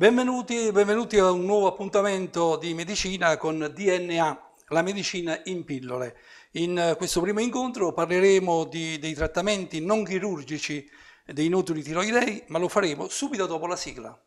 Benvenuti, benvenuti, a un nuovo appuntamento di medicina con DNA, la medicina in pillole. In eh, questo primo incontro parleremo di, dei trattamenti non chirurgici dei nutri tiroidei, ma lo faremo subito dopo la sigla.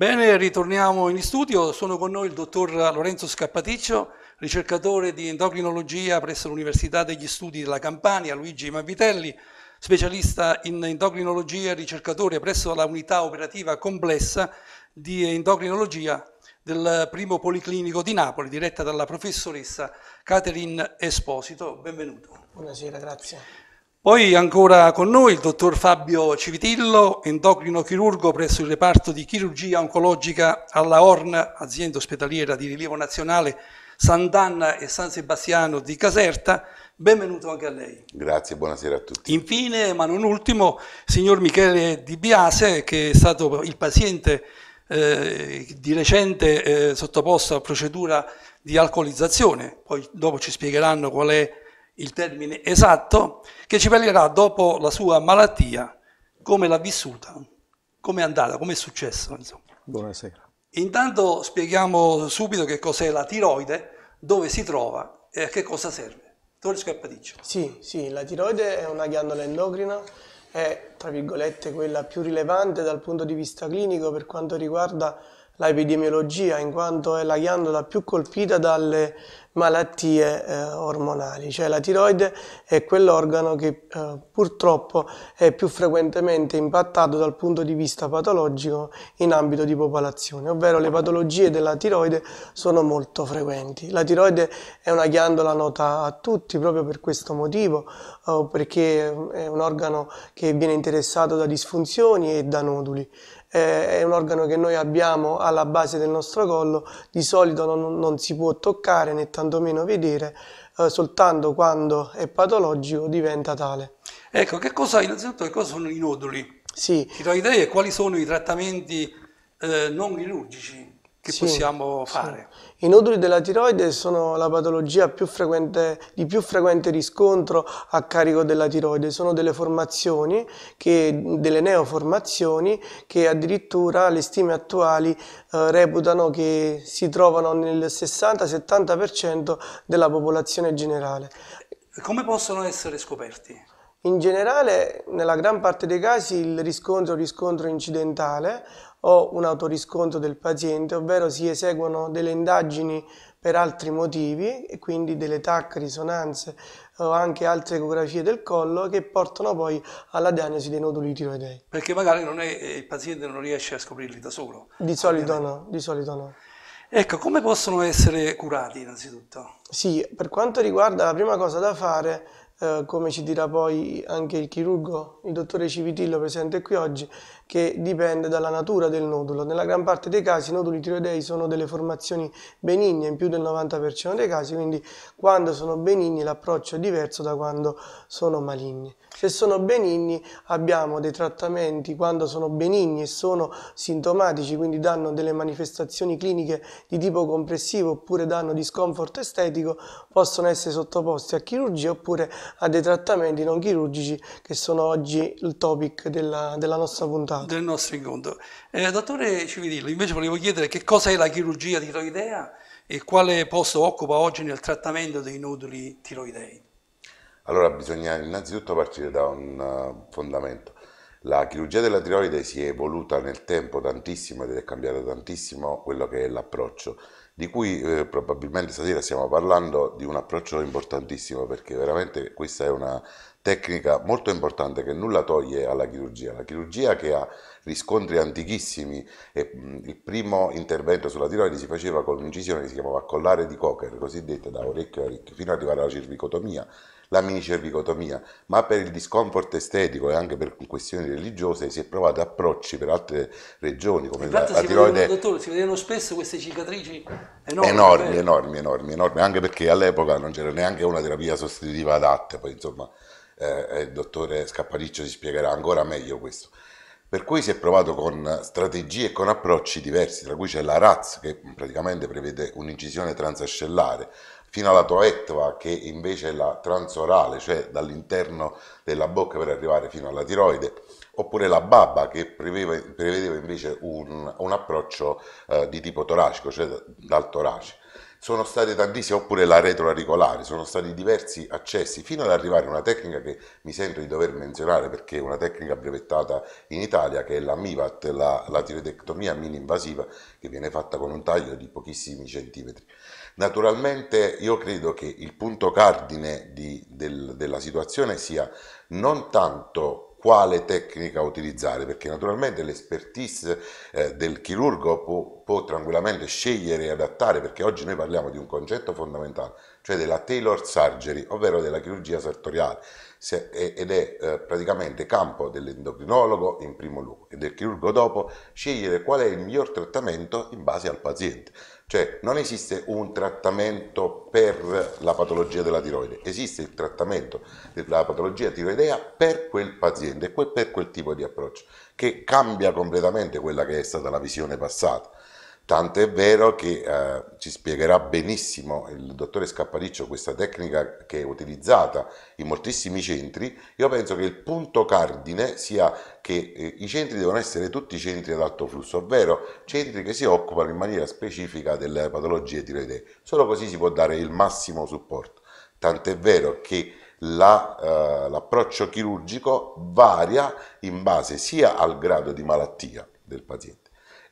Bene, ritorniamo in studio. Sono con noi il dottor Lorenzo Scappaticcio, ricercatore di endocrinologia presso l'Università degli Studi della Campania, Luigi Mavitelli, specialista in endocrinologia e ricercatore presso la unità operativa complessa di endocrinologia del primo policlinico di Napoli, diretta dalla professoressa Caterin Esposito. Benvenuto. Buonasera, grazie. Poi ancora con noi il dottor Fabio Civitillo, endocrino chirurgo presso il reparto di chirurgia oncologica alla ORN, azienda ospedaliera di rilievo nazionale Sant'Anna e San Sebastiano di Caserta. Benvenuto anche a lei. Grazie, buonasera a tutti. Infine, ma non ultimo, signor Michele Di Biase, che è stato il paziente eh, di recente eh, sottoposto a procedura di alcolizzazione. Poi dopo ci spiegheranno qual è il termine esatto, che ci parlerà dopo la sua malattia, come l'ha vissuta, come è andata, come è successo. Insomma. Buonasera. Intanto spieghiamo subito che cos'è la tiroide, dove si trova e a che cosa serve. Dottore Scappaticcio. Sì, sì, la tiroide è una ghiandola endocrina, è tra virgolette quella più rilevante dal punto di vista clinico per quanto riguarda l'epidemiologia, in quanto è la ghiandola più colpita dalle malattie eh, ormonali, cioè la tiroide è quell'organo che eh, purtroppo è più frequentemente impattato dal punto di vista patologico in ambito di popolazione, ovvero le patologie della tiroide sono molto frequenti. La tiroide è una ghiandola nota a tutti proprio per questo motivo, eh, perché mm, è un organo che viene interessato da disfunzioni e da noduli eh, è un organo che noi abbiamo alla base del nostro collo, di solito non, non si può toccare né tantomeno vedere, eh, soltanto quando è patologico diventa tale. Ecco, che cosa, innanzitutto che cosa sono i noduli? Sì. Chitoidei e quali sono i trattamenti eh, non chirurgici? che sì, possiamo fare. Sì. I noduli della tiroide sono la patologia più frequente, di più frequente riscontro a carico della tiroide, sono delle formazioni, che, delle neoformazioni che addirittura le stime attuali eh, reputano che si trovano nel 60-70% della popolazione generale. Come possono essere scoperti? In generale, nella gran parte dei casi, il riscontro è un riscontro incidentale o un autoriscontro del paziente, ovvero si eseguono delle indagini per altri motivi, e quindi delle TAC, risonanze o anche altre ecografie del collo che portano poi alla diagnosi dei noduli tiroidei. Perché magari è, eh, il paziente non riesce a scoprirli da solo. Di solito no, di solito no. Ecco, come possono essere curati innanzitutto? Sì, per quanto riguarda la prima cosa da fare eh, come ci dirà poi anche il chirurgo, il dottore Civitillo presente qui oggi, che dipende dalla natura del nodulo. Nella gran parte dei casi i noduli tiroidei sono delle formazioni benigne in più del 90% dei casi, quindi quando sono benigni l'approccio è diverso da quando sono maligni. Se sono benigni abbiamo dei trattamenti quando sono benigni e sono sintomatici, quindi danno delle manifestazioni cliniche di tipo compressivo oppure danno discomfort estetico, possono essere sottoposti a chirurgia oppure a dei trattamenti non chirurgici che sono oggi il topic della, della nostra puntata. Del nostro incontro. Eh, dottore Cividillo, invece volevo chiedere che cosa è la chirurgia tiroidea e quale posto occupa oggi nel trattamento dei noduli tiroidei. Allora bisogna innanzitutto partire da un eh, fondamento. La chirurgia della tiroide si è evoluta nel tempo tantissimo ed è cambiato tantissimo quello che è l'approccio, di cui eh, probabilmente stasera stiamo parlando di un approccio importantissimo perché veramente questa è una tecnica molto importante che nulla toglie alla chirurgia. La chirurgia che ha riscontri antichissimi e mm, il primo intervento sulla tiroide si faceva con un'incisione che si chiamava collare di Cocker, cosiddetta da orecchio a orecchio, fino ad arrivare alla cervicotomia la minicervicotomia, ma per il discomfort estetico e anche per questioni religiose si è provato approcci per altre regioni come la, la tiroide. Vedono, dottore, si vedevano spesso queste cicatrici enormi. Enormi, enormi, enormi, enormi, anche perché all'epoca non c'era neanche una terapia sostitutiva adatta, poi insomma eh, eh, il dottore Scappariccio si spiegherà ancora meglio questo per cui si è provato con strategie e con approcci diversi, tra cui c'è la RAZ che praticamente prevede un'incisione transascellare, fino alla toetva che invece è la transorale, cioè dall'interno della bocca per arrivare fino alla tiroide, oppure la baba che prevedeva, prevedeva invece un, un approccio eh, di tipo toracico, cioè dal torace. Sono stati tantissimi, oppure la retroauricolare, sono stati diversi accessi fino ad arrivare a una tecnica che mi sento di dover menzionare perché è una tecnica brevettata in Italia che è la MIVAT, la, la tiroidectomia mini-invasiva che viene fatta con un taglio di pochissimi centimetri. Naturalmente io credo che il punto cardine di, del, della situazione sia non tanto quale tecnica utilizzare, perché naturalmente l'expertise eh, del chirurgo può, può, tranquillamente scegliere e adattare, perché oggi noi parliamo di un concetto fondamentale, cioè della Taylor Surgery, ovvero della chirurgia sartoriale, se, ed è eh, praticamente campo dell'endocrinologo in primo luogo e del chirurgo dopo scegliere qual è il miglior trattamento in base al paziente cioè non esiste un trattamento per la patologia della tiroide, esiste il trattamento della patologia tiroidea per quel paziente, per quel tipo di approccio, che cambia completamente quella che è stata la visione passata. Tant'è vero che eh, ci spiegherà benissimo il dottore Scappariccio questa tecnica che è utilizzata in moltissimi centri. Io penso che il punto cardine sia che eh, i centri devono essere tutti centri ad alto flusso, ovvero centri che si occupano in maniera specifica delle patologie tiroidee. Solo così si può dare il massimo supporto. Tant'è vero che la, eh, l'approccio chirurgico varia in base sia al grado di malattia del paziente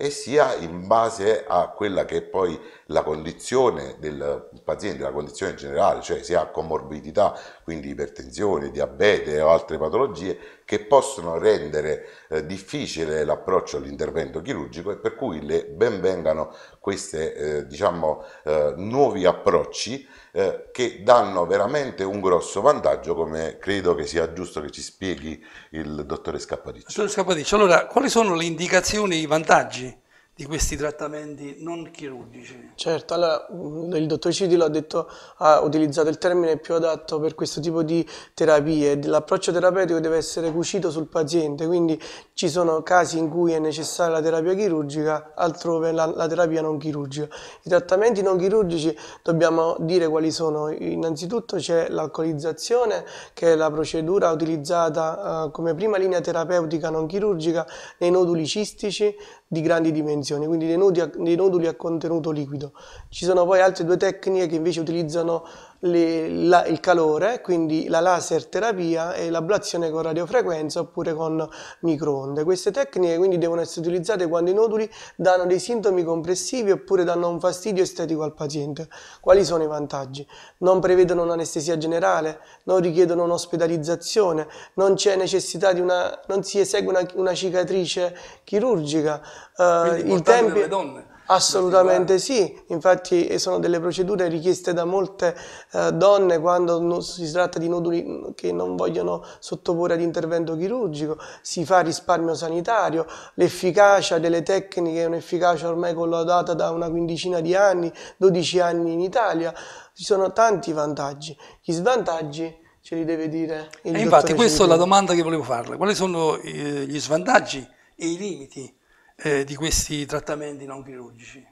e sia in base a quella che è poi la condizione del paziente, la condizione generale, cioè se ha comorbidità quindi ipertensione, diabete o altre patologie che possono rendere eh, difficile l'approccio all'intervento chirurgico e per cui le vengano questi eh, diciamo, eh, nuovi approcci eh, che danno veramente un grosso vantaggio come credo che sia giusto che ci spieghi il dottore Scappadiccio. Dottore Scappadiccio, allora quali sono le indicazioni e i vantaggi di questi trattamenti non chirurgici. Certo, allora mm, il dottor Cidilo ha, detto, ha utilizzato il termine più adatto per questo tipo di terapie. L'approccio terapeutico deve essere cucito sul paziente, quindi ci sono casi in cui è necessaria la terapia chirurgica, altrove la, la terapia non chirurgica. I trattamenti non chirurgici dobbiamo dire quali sono. Innanzitutto c'è l'alcolizzazione, che è la procedura utilizzata eh, come prima linea terapeutica non chirurgica nei noduli cistici, di grandi dimensioni, quindi dei noduli, a, dei noduli a contenuto liquido. Ci sono poi altre due tecniche che invece utilizzano le, la, il calore, quindi la laser terapia e l'ablazione con radiofrequenza oppure con microonde. Queste tecniche quindi devono essere utilizzate quando i noduli danno dei sintomi compressivi oppure danno un fastidio estetico al paziente. Quali sono i vantaggi? Non prevedono un'anestesia generale, non richiedono un'ospedalizzazione, non c'è necessità di una, non si esegue una, una cicatrice chirurgica. Eh, il tempi... donne. Assolutamente sì, infatti eh, sono delle procedure richieste da molte eh, donne quando si tratta di noduli che non vogliono sottoporre ad intervento chirurgico, si fa risparmio sanitario, l'efficacia delle tecniche è un'efficacia ormai collaudata da una quindicina di anni, 12 anni in Italia, ci sono tanti vantaggi, gli svantaggi ce li deve dire il e eh, Infatti questa è la domanda che volevo farle, quali sono eh, gli svantaggi e i limiti eh, di questi trattamenti non chirurgici?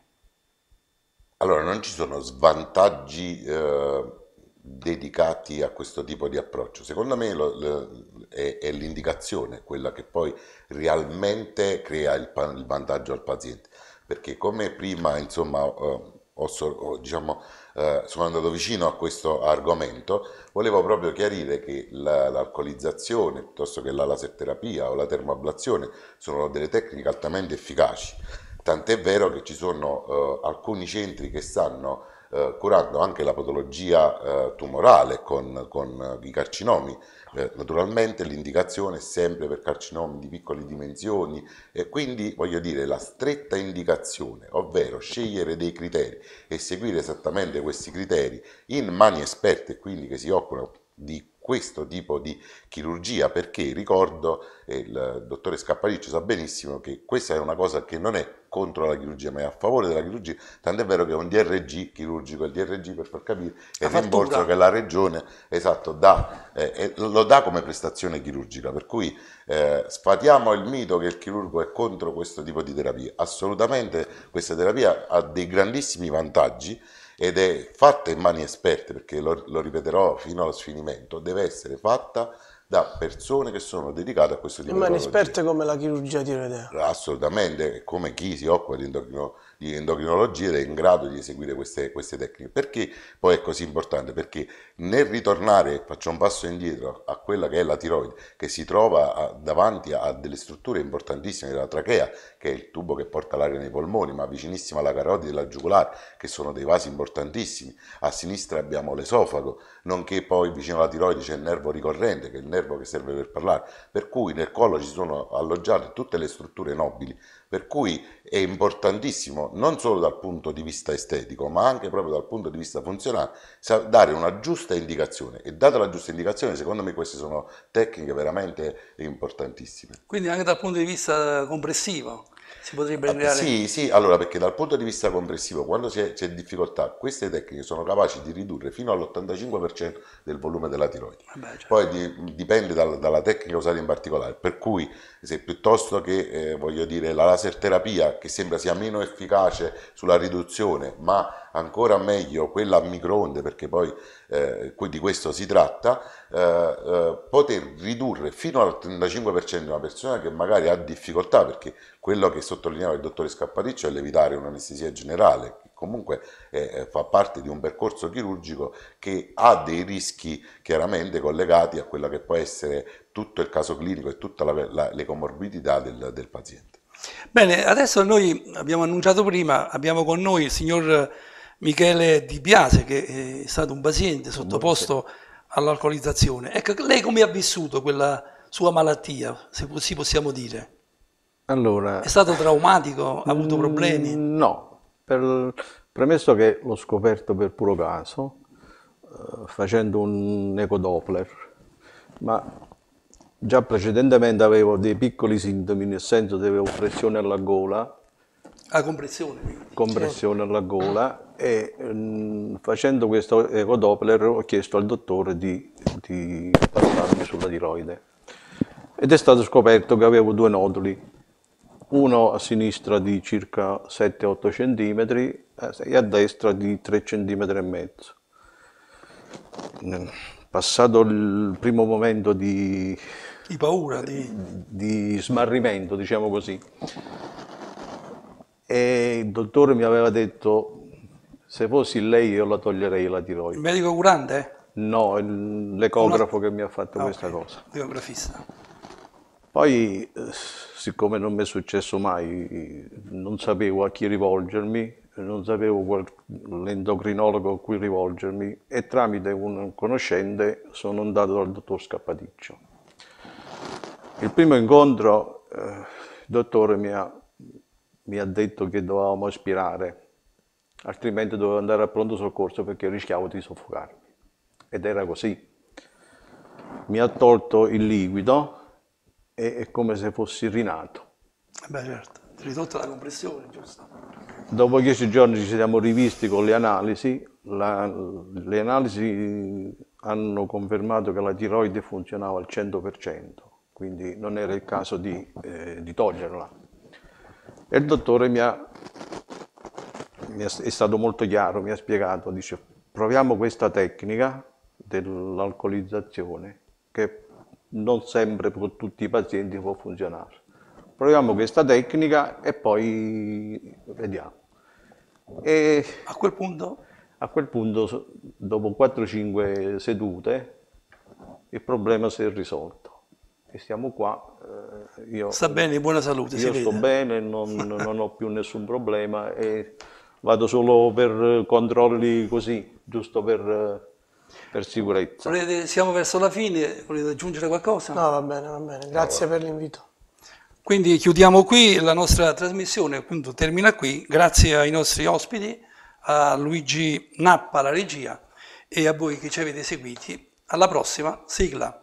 Allora, non ci sono svantaggi eh, dedicati a questo tipo di approccio. Secondo me lo, lo, è, è l'indicazione, quella che poi realmente crea il, il vantaggio al paziente. Perché come prima, insomma, ho, ho, ho diciamo, eh, sono andato vicino a questo argomento, volevo proprio chiarire che l'alcolizzazione piuttosto che la laserterapia o la termoablazione sono delle tecniche altamente efficaci, tant'è vero che ci sono eh, alcuni centri che stanno eh, curando anche la patologia eh, tumorale con, con, eh, i carcinomi. Eh, naturalmente l'indicazione è sempre per carcinomi di piccole dimensioni e quindi voglio dire la stretta indicazione, ovvero scegliere dei criteri e seguire esattamente questi criteri in mani esperte, quindi che si occupano di questo tipo di chirurgia perché ricordo, e il dottore Scappariccio sa benissimo che questa è una cosa che non è contro la chirurgia ma è a favore della chirurgia, tant'è vero che è un DRG chirurgico, il DRG per far capire è il rimborso che la regione esatto, dà, eh, lo dà come prestazione chirurgica, per cui eh, sfatiamo il mito che il chirurgo è contro questo tipo di terapia, assolutamente questa terapia ha dei grandissimi vantaggi ed è fatta in mani esperte, perché lo, lo ripeterò fino allo sfinimento, deve essere fatta da persone che sono dedicate a questo tipo di malattie. Mani esperte come la chirurgia tiroidea. Assolutamente, come chi si occupa di, endocrino, di endocrinologia ed è in grado di eseguire queste, queste, tecniche. Perché poi è così importante? Perché nel ritornare, faccio un passo indietro, a quella che è la tiroide, che si trova a, davanti a delle strutture importantissime della trachea, che è il tubo che porta l'aria nei polmoni, ma vicinissima alla carotide e alla giugulare, che sono dei vasi importantissimi. A sinistra abbiamo l'esofago, nonché poi vicino alla tiroide c'è il nervo ricorrente, che è il nervo nervo che serve per parlare, per cui nel collo ci sono alloggiate tutte le strutture nobili, per cui è importantissimo non solo dal punto di vista estetico, ma anche proprio dal punto di vista funzionale, dare una giusta indicazione e data la giusta indicazione, secondo me queste sono tecniche veramente importantissime. Quindi anche dal punto di vista eh, complessivo si potrebbe ah, creare? Sì, sì, allora perché dal punto di vista complessivo, quando c'è, difficoltà, queste tecniche sono capaci di ridurre fino all'85% del volume della tiroide. Eh beh, certo. Poi di, dipende dal, dalla tecnica usata in particolare, per cui se piuttosto che, eh, voglio dire, la laser terapia, che sembra sia meno efficace sulla riduzione, ma ancora meglio quella a microonde, perché poi eh, di questo si tratta, eh, eh, poter ridurre fino al 35% una persona che magari ha difficoltà, perché quello che sottolineava il dottore Scappaticcio è l'evitare un'anestesia generale, che comunque eh, fa parte di un percorso chirurgico che ha dei rischi chiaramente collegati a quello che può essere tutto il caso clinico e tutte le comorbidità del, del paziente. Bene, adesso noi abbiamo annunciato prima, abbiamo con noi il signor Michele Di Biase che è stato un paziente sottoposto all'alcolizzazione. Ecco, lei come ha vissuto quella sua malattia, se possiamo dire? Allora, è stato traumatico? Ha mm, avuto problemi? No, per, premesso che l'ho scoperto per puro caso, eh, facendo un ecodoppler, ma già precedentemente avevo dei piccoli sintomi, nel senso che avevo pressione alla gola. A ah, compressione? Quindi. Compressione certo. alla gola e mh, mm, facendo questo ecodoppler ho chiesto al dottore di, di parlarmi sulla tiroide ed è stato scoperto che avevo due noduli uno a sinistra di circa 7-8 cm e a destra di 3 cm e mezzo. Mm, passato il primo momento di, di paura, di... di smarrimento, diciamo così, e il dottore mi aveva detto se fossi lei io la toglierei la tiroide. Il medico curante? No, l'ecografo Una... che mi ha fatto ah, questa okay. cosa. L'ecografista. Poi, eh, siccome non mi è successo mai, non sapevo a chi rivolgermi, non sapevo l'endocrinologo a cui rivolgermi e tramite un conoscente sono andato dal dottor Scappaticcio. Il primo incontro eh, il dottore mi ha, mi ha detto che dovevamo aspirare, altrimenti dovevo andare a pronto soccorso perché rischiavo di soffocarmi. Ed era così. Mi ha tolto il liquido è, come se fossi rinato. Beh certo, ridotta la compressione, giusto? Dopo dieci giorni ci siamo rivisti con le analisi, la, le analisi hanno confermato che la tiroide funzionava al 100%, quindi non era il caso di, eh, di toglierla. E il dottore mi ha, mi ha, è stato molto chiaro, mi ha spiegato, dice proviamo questa tecnica dell'alcolizzazione che non sempre con tutti i pazienti può funzionare. Proviamo questa tecnica e poi vediamo. E a quel punto? A quel punto, dopo 4-5 sedute, il problema si è risolto. E siamo qua. Eh, io, Sta bene, buona salute. Io sto vede. bene, non, non ho più nessun problema e vado solo per controlli così, giusto per per sicurezza. Volete, siamo verso la fine, volete aggiungere qualcosa? No, va bene, va bene, grazie allora. per l'invito. Quindi chiudiamo qui la nostra trasmissione, appunto termina qui, grazie ai nostri ospiti, a Luigi Nappa la regia e a voi che ci avete seguiti. Alla prossima, sigla.